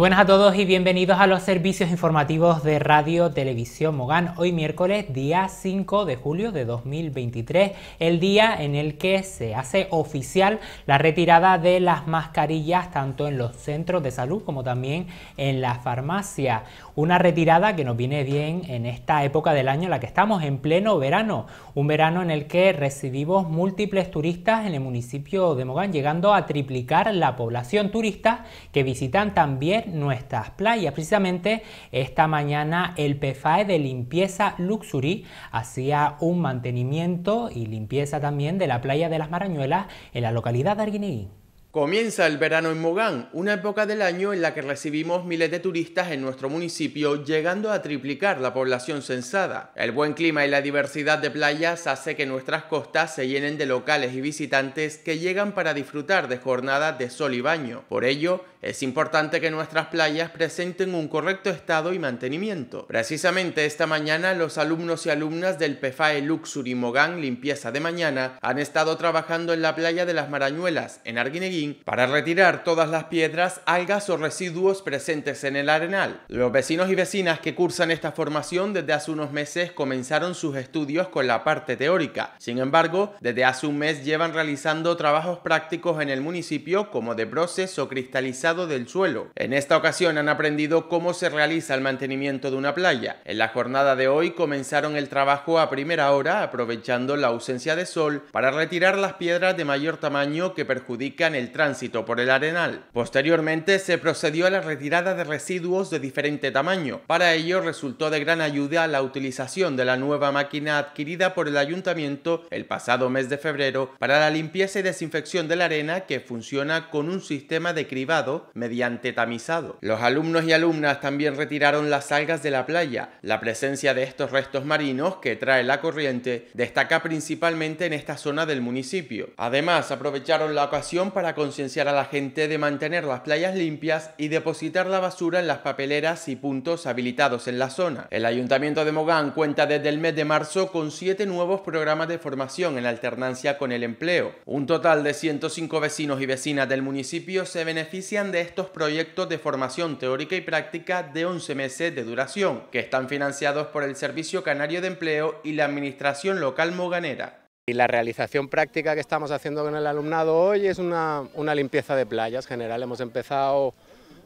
buenas a todos y bienvenidos a los servicios informativos de Radio Televisión Mogán. Hoy miércoles, día 5 de julio de 2023, el día en el que se hace oficial la retirada de las mascarillas tanto en los centros de salud como también en la farmacia. Una retirada que nos viene bien en esta época del año en la que estamos en pleno verano, un verano en el que recibimos múltiples turistas en el municipio de Mogán, llegando a triplicar la población turista que visitan también nuestras playas. Precisamente esta mañana el PFAE de limpieza Luxury hacía un mantenimiento y limpieza también de la playa de las Marañuelas en la localidad de Arguineguín. Comienza el verano en Mogán, una época del año en la que recibimos miles de turistas en nuestro municipio, llegando a triplicar la población censada. El buen clima y la diversidad de playas hace que nuestras costas se llenen de locales y visitantes que llegan para disfrutar de jornadas de sol y baño. Por ello, es importante que nuestras playas presenten un correcto estado y mantenimiento. Precisamente esta mañana, los alumnos y alumnas del PFAE Luxury Mogán Limpieza de Mañana han estado trabajando en la playa de las Marañuelas, en Arguineguía, para retirar todas las piedras, algas o residuos presentes en el arenal. Los vecinos y vecinas que cursan esta formación desde hace unos meses comenzaron sus estudios con la parte teórica. Sin embargo, desde hace un mes llevan realizando trabajos prácticos en el municipio como de proceso cristalizado del suelo. En esta ocasión han aprendido cómo se realiza el mantenimiento de una playa. En la jornada de hoy comenzaron el trabajo a primera hora aprovechando la ausencia de sol para retirar las piedras de mayor tamaño que perjudican el tránsito por el arenal. Posteriormente se procedió a la retirada de residuos de diferente tamaño. Para ello resultó de gran ayuda la utilización de la nueva máquina adquirida por el ayuntamiento el pasado mes de febrero para la limpieza y desinfección de la arena que funciona con un sistema de cribado mediante tamizado. Los alumnos y alumnas también retiraron las algas de la playa. La presencia de estos restos marinos que trae la corriente destaca principalmente en esta zona del municipio. Además, aprovecharon la ocasión para concienciar a la gente de mantener las playas limpias y depositar la basura en las papeleras y puntos habilitados en la zona. El Ayuntamiento de Mogán cuenta desde el mes de marzo con siete nuevos programas de formación en alternancia con el empleo. Un total de 105 vecinos y vecinas del municipio se benefician de estos proyectos de formación teórica y práctica de 11 meses de duración, que están financiados por el Servicio Canario de Empleo y la Administración Local Moganera. Y la realización práctica que estamos haciendo con el alumnado hoy es una, limpieza de playas. general hemos empezado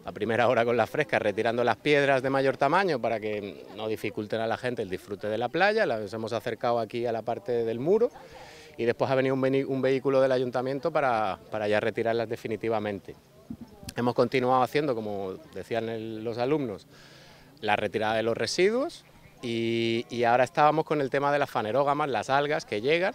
a primera hora con las frescas, retirando las piedras de mayor tamaño para que no dificulten a la gente el disfrute de la playa. Las hemos acercado aquí a la parte del muro y después ha venido un, vehículo del ayuntamiento para, ya retirarlas definitivamente. Hemos continuado haciendo, como decían los alumnos, la retirada de los residuos y ahora estábamos con el tema de las fanerógamas, las algas que llegan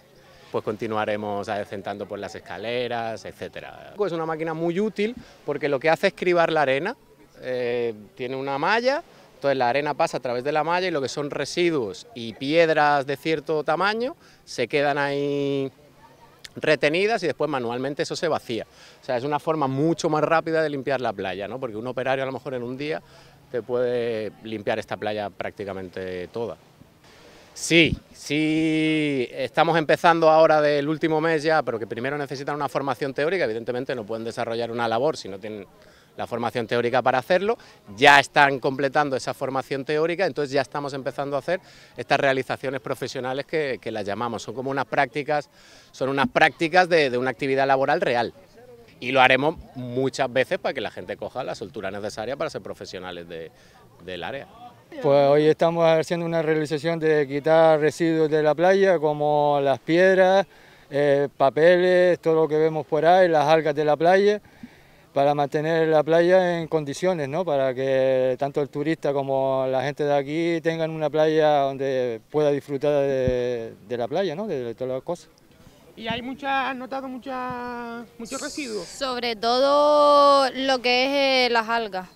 pues continuaremos adecentando por las escaleras, etc. Es una máquina muy útil porque lo que hace es cribar la arena, eh, tiene una malla, entonces la arena pasa a través de la malla y lo que son residuos y piedras de cierto tamaño se quedan ahí retenidas y después manualmente eso se vacía. O sea, es una forma mucho más rápida de limpiar la playa, ¿no? porque un operario a lo mejor en un día te puede limpiar esta playa prácticamente toda. Sí, sí, estamos empezando ahora del último mes ya, pero que primero necesitan una formación teórica, evidentemente no pueden desarrollar una labor si no tienen la formación teórica para hacerlo, ya están completando esa formación teórica, entonces ya estamos empezando a hacer estas realizaciones profesionales que, las llamamos, son como unas prácticas, son unas prácticas de, una actividad laboral real y lo haremos muchas veces para que la gente coja la soltura necesaria para ser profesionales del área. Pues hoy estamos haciendo una realización de quitar residuos de la playa, como las piedras, eh, papeles, todo lo que vemos por ahí, las algas de la playa, para mantener la playa en condiciones, ¿no? para que tanto el turista como la gente de aquí tengan una playa donde pueda disfrutar de, la playa, ¿no? de, todas las cosas. ¿Y hay muchas, han notado muchos residuos? Sobre todo lo que es eh, las algas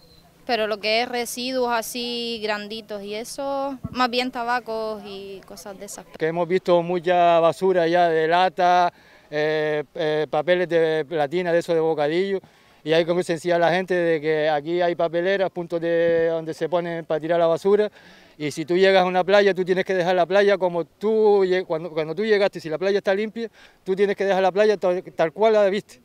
pero lo que es residuos así granditos y eso, más bien tabacos y cosas de esas. Que hemos visto mucha basura ya de lata, eh, eh, papeles de platina, de eso de bocadillo, y hay como sencilla a la gente de que aquí hay papeleras, puntos de donde se ponen para tirar la basura, y si tú llegas a una playa, tú tienes que dejar la playa como tú, cuando, cuando tú llegaste, si la playa está limpia, tú tienes que dejar la playa tal cual la viste.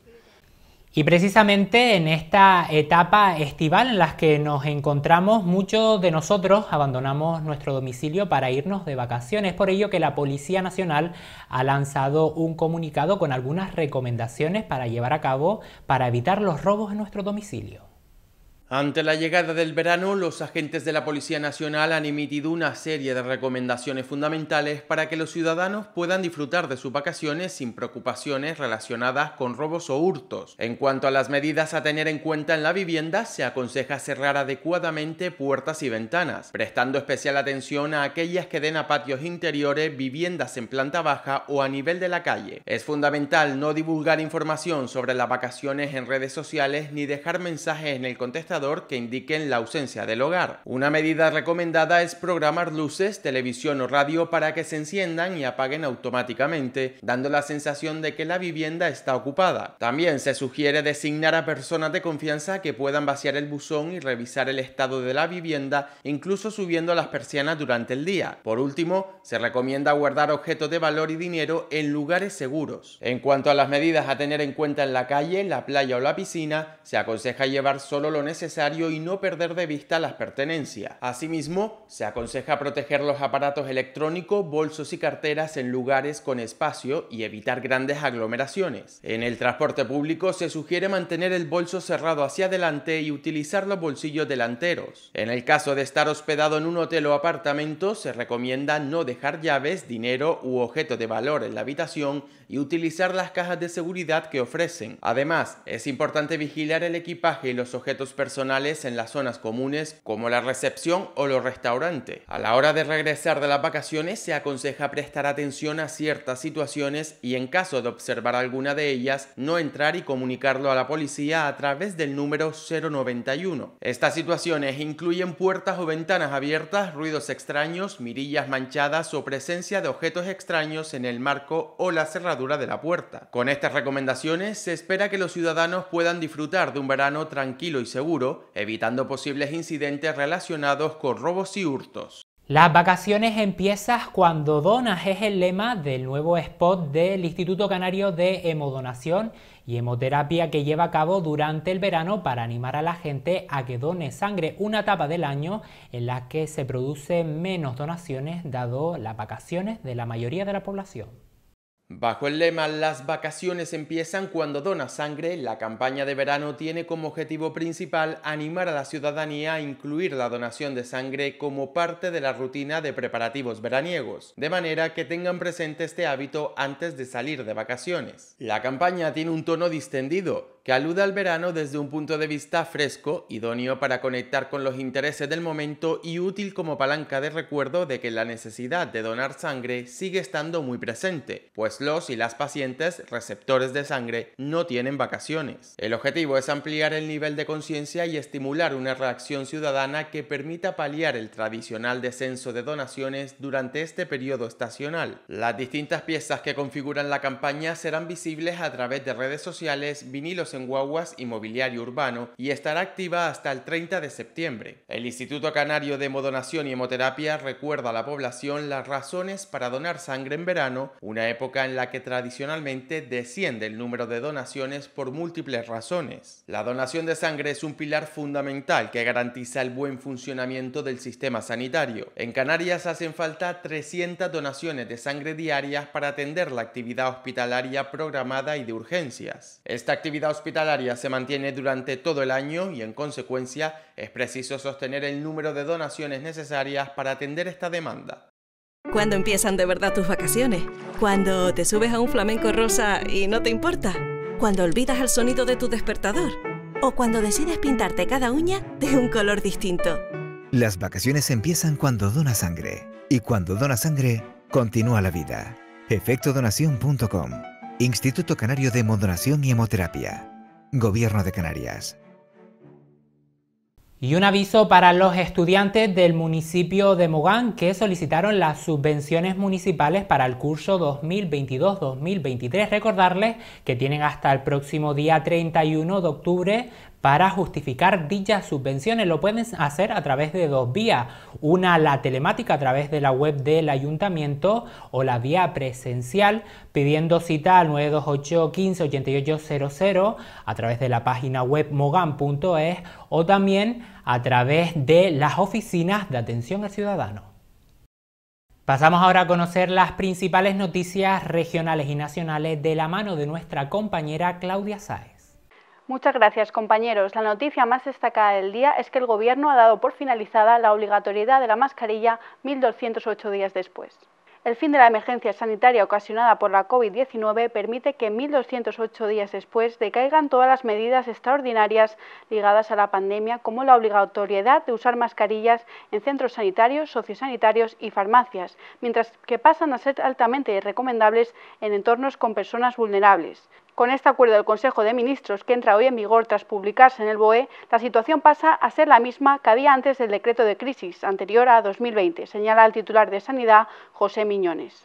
Y precisamente en esta etapa estival en la que nos encontramos, muchos de nosotros abandonamos nuestro domicilio para irnos de vacaciones. Por ello que la Policía Nacional ha lanzado un comunicado con algunas recomendaciones para llevar a cabo para evitar los robos en nuestro domicilio. Ante la llegada del verano, los agentes de la Policía Nacional han emitido una serie de recomendaciones fundamentales para que los ciudadanos puedan disfrutar de sus vacaciones sin preocupaciones relacionadas con robos o hurtos. En cuanto a las medidas a tener en cuenta en la vivienda, se aconseja cerrar adecuadamente puertas y ventanas, prestando especial atención a aquellas que den a patios interiores, viviendas en planta baja o a nivel de la calle. Es fundamental no divulgar información sobre las vacaciones en redes sociales ni dejar mensajes en el contestador que indiquen la ausencia del hogar. Una medida recomendada es programar luces, televisión o radio para que se enciendan y apaguen automáticamente, dando la sensación de que la vivienda está ocupada. También se sugiere designar a personas de confianza que puedan vaciar el buzón y revisar el estado de la vivienda, incluso subiendo las persianas durante el día. Por último, se recomienda guardar objetos de valor y dinero en lugares seguros. En cuanto a las medidas a tener en cuenta en la calle, la playa o la piscina, se aconseja llevar solo lo necesario y no perder de vista las pertenencias. Asimismo, se aconseja proteger los aparatos electrónicos, bolsos y carteras en lugares con espacio y evitar grandes aglomeraciones. En el transporte público se sugiere mantener el bolso cerrado hacia adelante y utilizar los bolsillos delanteros. En el caso de estar hospedado en un hotel o apartamento, se recomienda no dejar llaves, dinero u objeto de valor en la habitación y utilizar las cajas de seguridad que ofrecen. Además, es importante vigilar el equipaje y los objetos personales en las zonas comunes como la recepción o los restaurantes. A la hora de regresar de las vacaciones se aconseja prestar atención a ciertas situaciones y en caso de observar alguna de ellas, no entrar y comunicarlo a la policía a través del número 091. Estas situaciones incluyen puertas o ventanas abiertas, ruidos extraños, mirillas manchadas o presencia de objetos extraños en el marco o la cerradura de la puerta. Con estas recomendaciones se espera que los ciudadanos puedan disfrutar de un verano tranquilo y seguro, evitando posibles incidentes relacionados con robos y hurtos. Las vacaciones empiezas cuando donas es el lema del nuevo spot del Instituto Canario de Hemodonación y Hemoterapia que lleva a cabo durante el verano para animar a la gente a que done sangre, una etapa del año en la que se producen menos donaciones dado las vacaciones de la mayoría de la población. Bajo el lema Las vacaciones empiezan cuando donas sangre, la campaña de verano tiene como objetivo principal animar a la ciudadanía a incluir la donación de sangre como parte de la rutina de preparativos veraniegos, de manera que tengan presente este hábito antes de salir de vacaciones. La campaña tiene un tono distendido, que al verano desde un punto de vista fresco, idóneo para conectar con los intereses del momento y útil como palanca de recuerdo de que la necesidad de donar sangre sigue estando muy presente, pues los y las pacientes receptores de sangre no tienen vacaciones. El objetivo es ampliar el nivel de conciencia y estimular una reacción ciudadana que permita paliar el tradicional descenso de donaciones durante este periodo estacional. Las distintas piezas que configuran la campaña serán visibles a través de redes sociales, vinilos en guaguas inmobiliario urbano y estará activa hasta el 30 de septiembre. El Instituto Canario de Hemodonación y Hemoterapia recuerda a la población las razones para donar sangre en verano, una época en la que tradicionalmente desciende el número de donaciones por múltiples razones. La donación de sangre es un pilar fundamental que garantiza el buen funcionamiento del sistema sanitario. En Canarias hacen falta 300 donaciones de sangre diarias para atender la actividad hospitalaria programada y de urgencias. Esta actividad hospitalaria se mantiene durante todo el año y en consecuencia es preciso sostener el número de donaciones necesarias para atender esta demanda. ¿Cuándo empiezan de verdad tus vacaciones? Cuando te subes a un flamenco rosa y no te importa. Cuando olvidas el sonido de tu despertador. O cuando decides pintarte cada uña de un color distinto. Las vacaciones empiezan cuando dona sangre. Y cuando dona sangre, continúa la vida. Efectodonación.com Instituto Canario de Hemodonación y Hemoterapia. Gobierno de Canarias. Y un aviso para los estudiantes del municipio de Mogán que solicitaron las subvenciones municipales para el curso 2022-2023. Recordarles que tienen hasta el próximo día 31 de octubre para justificar dichas subvenciones. Lo pueden hacer a través de dos vías. Una, la telemática a través de la web del ayuntamiento o la vía presencial pidiendo cita al 928 15 8800 a través de la página web mogan.es o también a través de las oficinas de atención al ciudadano. Pasamos ahora a conocer las principales noticias regionales y nacionales de la mano de nuestra compañera Claudia Saez. Muchas gracias, compañeros. La noticia más destacada del día es que el Gobierno ha dado por finalizada la obligatoriedad de la mascarilla 1.208 días después. El fin de la emergencia sanitaria ocasionada por la COVID-19 permite que 1.208 días después decaigan todas las medidas extraordinarias ligadas a la pandemia, como la obligatoriedad de usar mascarillas en centros sanitarios, sociosanitarios y farmacias, mientras que pasan a ser altamente recomendables en entornos con personas vulnerables. Con este acuerdo del Consejo de Ministros, que entra hoy en vigor tras publicarse en el BOE, la situación pasa a ser la misma que había antes del decreto de crisis anterior a 2020, señala el titular de Sanidad, José Miñones.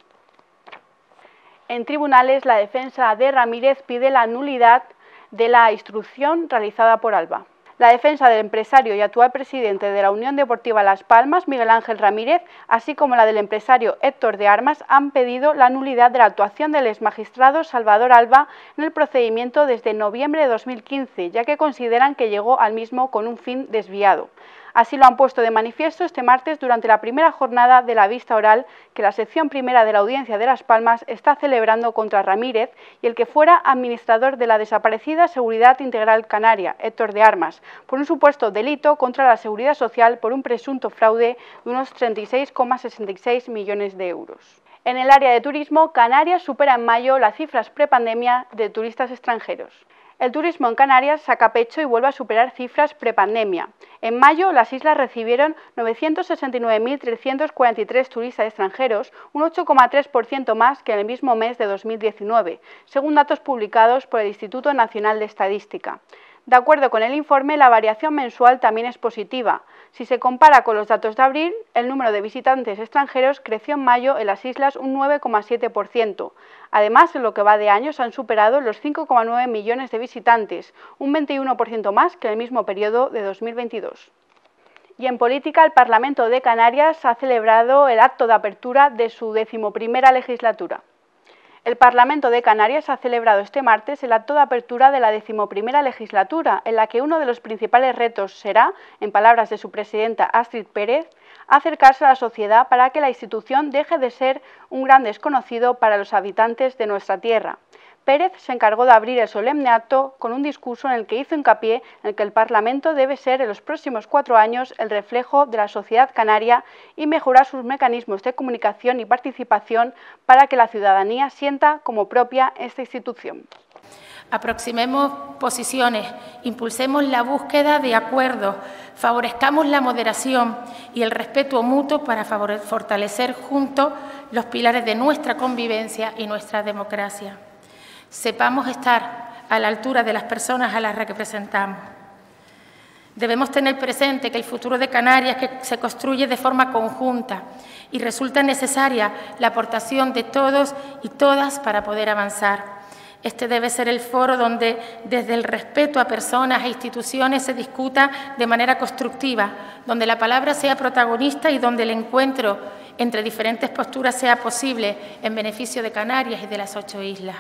En tribunales, la defensa de Ramírez pide la nulidad de la instrucción realizada por Alba. La defensa del empresario y actual presidente de la Unión Deportiva Las Palmas, Miguel Ángel Ramírez, así como la del empresario Héctor de Armas, han pedido la nulidad de la actuación del exmagistrado Salvador Alba en el procedimiento desde noviembre de 2015, ya que consideran que llegó al mismo con un fin desviado. Así lo han puesto de manifiesto este martes durante la primera jornada de la vista oral que la sección primera de la Audiencia de Las Palmas está celebrando contra Ramírez y el que fuera administrador de la desaparecida Seguridad Integral Canaria, Héctor de Armas, por un supuesto delito contra la Seguridad Social por un presunto fraude de unos 36,66 millones de euros. En el área de turismo, Canarias supera en mayo las cifras prepandemia de turistas extranjeros. El turismo en Canarias saca pecho y vuelve a superar cifras prepandemia. En mayo, las islas recibieron 969.343 turistas extranjeros, un 8,3% más que en el mismo mes de 2019, según datos publicados por el Instituto Nacional de Estadística. De acuerdo con el informe, la variación mensual también es positiva. Si se compara con los datos de abril, el número de visitantes extranjeros creció en mayo en las islas un 9,7%. Además, en lo que va de años, han superado los 5,9 millones de visitantes, un 21% más que el mismo periodo de 2022. Y en política, el Parlamento de Canarias ha celebrado el acto de apertura de su decimoprimera legislatura. El Parlamento de Canarias ha celebrado este martes el acto de apertura de la decimoprimera legislatura, en la que uno de los principales retos será, en palabras de su presidenta Astrid Pérez, acercarse a la sociedad para que la institución deje de ser un gran desconocido para los habitantes de nuestra tierra. Pérez se encargó de abrir el solemne acto con un discurso en el que hizo hincapié en que el Parlamento debe ser en los próximos cuatro años el reflejo de la sociedad canaria y mejorar sus mecanismos de comunicación y participación para que la ciudadanía sienta como propia esta institución. Aproximemos posiciones, impulsemos la búsqueda de acuerdos, favorezcamos la moderación y el respeto mutuo para fortalecer juntos los pilares de nuestra convivencia y nuestra democracia sepamos estar a la altura de las personas a las que representamos. Debemos tener presente que el futuro de Canarias se construye de forma conjunta y resulta necesaria la aportación de todos y todas para poder avanzar. Este debe ser el foro donde desde el respeto a personas e instituciones se discuta de manera constructiva, donde la palabra sea protagonista y donde el encuentro entre diferentes posturas sea posible en beneficio de Canarias y de las ocho islas.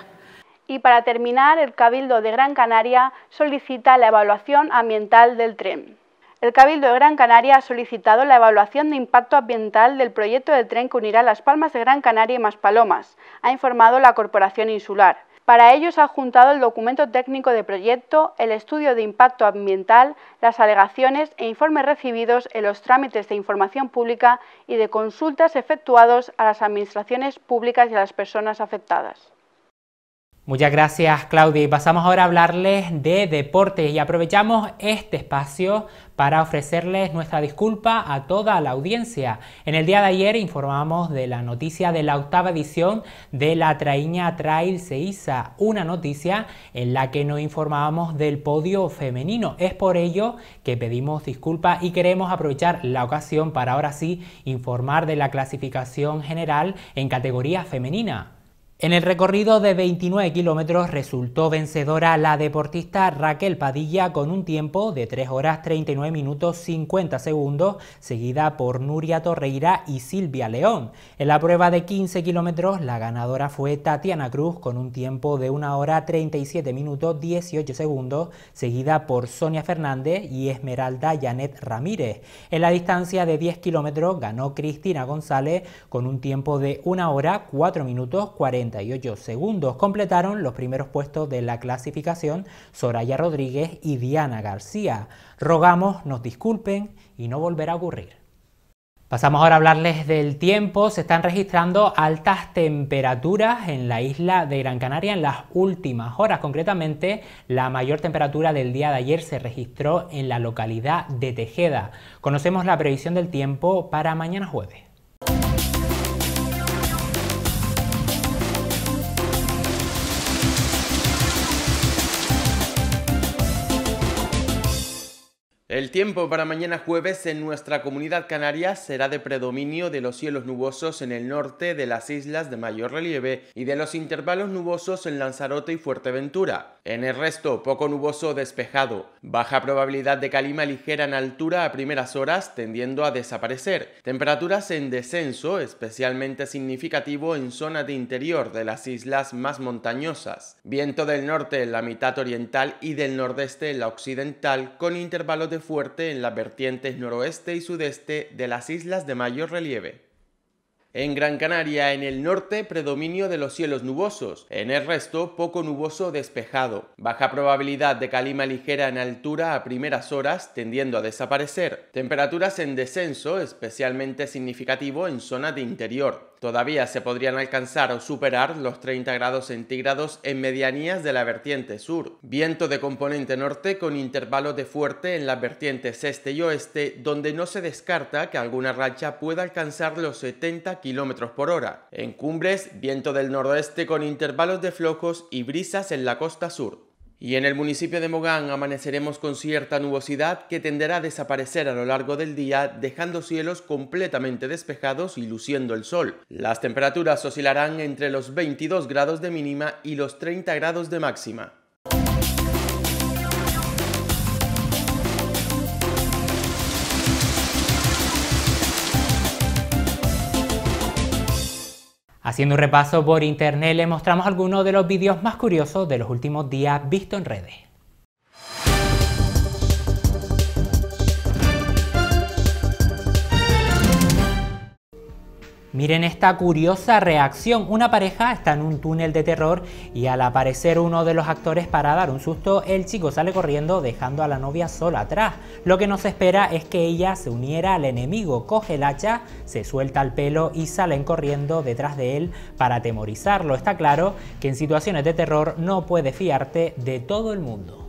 Y para terminar, el Cabildo de Gran Canaria solicita la evaluación ambiental del tren. El Cabildo de Gran Canaria ha solicitado la evaluación de impacto ambiental del proyecto de tren que unirá Las Palmas de Gran Canaria y Maspalomas, ha informado la Corporación Insular. Para ello se ha juntado el documento técnico de proyecto, el estudio de impacto ambiental, las alegaciones e informes recibidos en los trámites de información pública y de consultas efectuados a las administraciones públicas y a las personas afectadas. Muchas gracias Claudia. Pasamos ahora a hablarles de deportes y aprovechamos este espacio para ofrecerles nuestra disculpa a toda la audiencia. En el día de ayer informamos de la noticia de la octava edición de la Traíña Trail Seiza, una noticia en la que no informábamos del podio femenino. Es por ello que pedimos disculpas y queremos aprovechar la ocasión para ahora sí informar de la clasificación general en categoría femenina. En el recorrido de 29 kilómetros resultó vencedora la deportista Raquel Padilla con un tiempo de 3 horas 39 minutos 50 segundos, seguida por Nuria Torreira y Silvia León. En la prueba de 15 kilómetros la ganadora fue Tatiana Cruz con un tiempo de 1 hora 37 minutos 18 segundos, seguida por Sonia Fernández y Esmeralda Janet Ramírez. En la distancia de 10 kilómetros ganó Cristina González con un tiempo de 1 hora 4 minutos 40 48 segundos completaron los primeros puestos de la clasificación Soraya Rodríguez y Diana García. Rogamos nos disculpen y no volverá a ocurrir. Pasamos ahora a hablarles del tiempo. Se están registrando altas temperaturas en la isla de Gran Canaria en las últimas horas. Concretamente, la mayor temperatura del día de ayer se registró en la localidad de Tejeda. Conocemos la previsión del tiempo para mañana jueves. El tiempo para mañana jueves en nuestra comunidad canaria será de predominio de los cielos nubosos en el norte de las islas de mayor relieve y de los intervalos nubosos en Lanzarote y Fuerteventura. En el resto, poco nuboso despejado, baja probabilidad de calima ligera en altura a primeras horas tendiendo a desaparecer, temperaturas en descenso especialmente significativo en zona de interior de las islas más montañosas, viento del norte en la mitad oriental y del nordeste en la occidental con intervalos de fuerte en las vertientes noroeste y sudeste de las islas de mayor relieve. En Gran Canaria, en el norte, predominio de los cielos nubosos, en el resto poco nuboso despejado. Baja probabilidad de calima ligera en altura a primeras horas, tendiendo a desaparecer. Temperaturas en descenso, especialmente significativo en zona de interior. Todavía se podrían alcanzar o superar los 30 grados centígrados en medianías de la vertiente sur. Viento de componente norte con intervalos de fuerte en las vertientes este y oeste, donde no se descarta que alguna racha pueda alcanzar los 70 kilómetros por hora. En cumbres, viento del noroeste con intervalos de flojos y brisas en la costa sur. Y en el municipio de Mogán amaneceremos con cierta nubosidad que tenderá a desaparecer a lo largo del día, dejando cielos completamente despejados y luciendo el sol. Las temperaturas oscilarán entre los 22 grados de mínima y los 30 grados de máxima. Haciendo un repaso por internet le mostramos algunos de los vídeos más curiosos de los últimos días visto en redes. Miren esta curiosa reacción. Una pareja está en un túnel de terror y al aparecer uno de los actores para dar un susto, el chico sale corriendo dejando a la novia sola atrás. Lo que nos espera es que ella se uniera al enemigo, coge el hacha, se suelta el pelo y salen corriendo detrás de él para atemorizarlo. Está claro que en situaciones de terror no puedes fiarte de todo el mundo.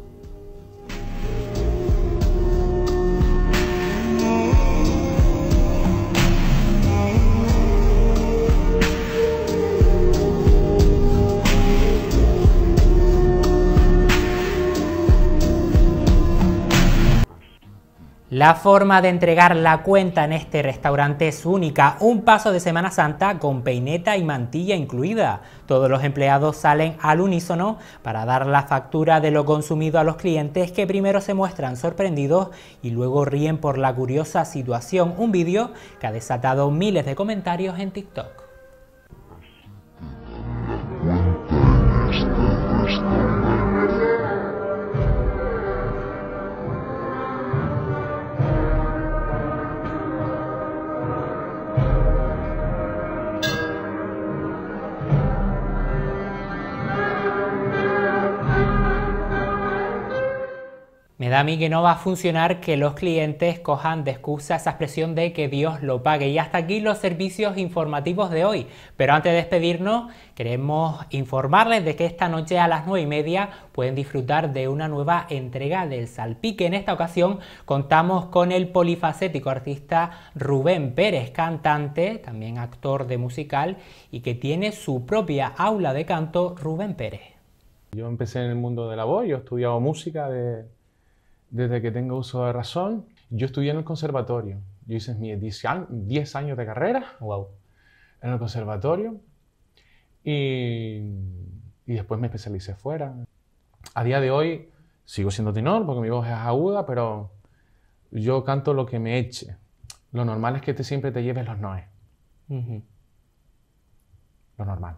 La forma de entregar la cuenta en este restaurante es única, un paso de Semana Santa con peineta y mantilla incluida. Todos los empleados salen al unísono para dar la factura de lo consumido a los clientes que primero se muestran sorprendidos y luego ríen por la curiosa situación. Un vídeo que ha desatado miles de comentarios en TikTok. a mí que no va a funcionar que los clientes cojan de excusa esa expresión de que Dios lo pague. Y hasta aquí los servicios informativos de hoy. Pero antes de despedirnos, queremos informarles de que esta noche a las 9 y media pueden disfrutar de una nueva entrega del Salpique. En esta ocasión contamos con el polifacético artista Rubén Pérez, cantante, también actor de musical y que tiene su propia aula de canto, Rubén Pérez. Yo empecé en el mundo de la voz, yo he estudiado música de, desde que tengo uso de razón. Yo estudié en el conservatorio. Yo hice mis 10 años de carrera. Wow. En el conservatorio. Y, después me especialicé fuera. A día de hoy sigo siendo tenor porque mi voz es aguda, pero yo canto lo que me eche. Lo normal es que te siempre te lleves los noes. Lo normal.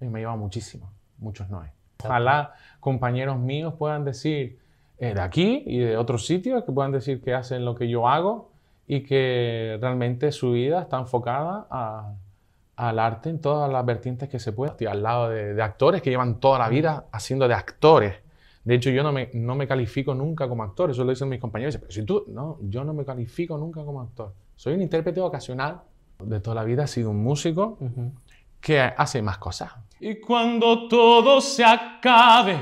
Y me lleva muchísimo, muchos noes. Ojalá compañeros míos puedan decir, de aquí y de otros sitios que puedan decir que hacen lo que yo hago y que realmente su vida está enfocada al arte en todas las vertientes que se pueda. Estoy al lado de, actores que llevan toda la vida haciendo de actores. De hecho, yo no me, no me califico nunca como actor, eso lo dicen mis compañeros. Pero si tú, no, yo no me califico nunca como actor. Soy un intérprete ocasional. De toda la vida he sido un músico que hace más cosas. Y cuando todo se acabe,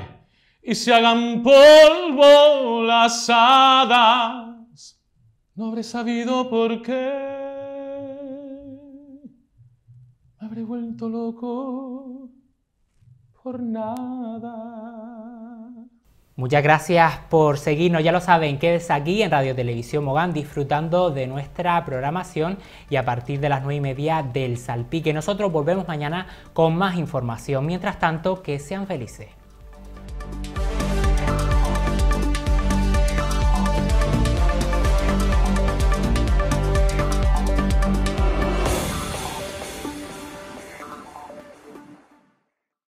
y se hagan polvo las hadas. No habré sabido por qué. habré vuelto loco por nada. Muchas gracias por seguirnos, ya lo saben, quedes aquí en Radio Televisión Mogán disfrutando de nuestra programación y a partir de las 9 y media del Salpique. Nosotros volvemos mañana con más información. Mientras tanto, que sean felices.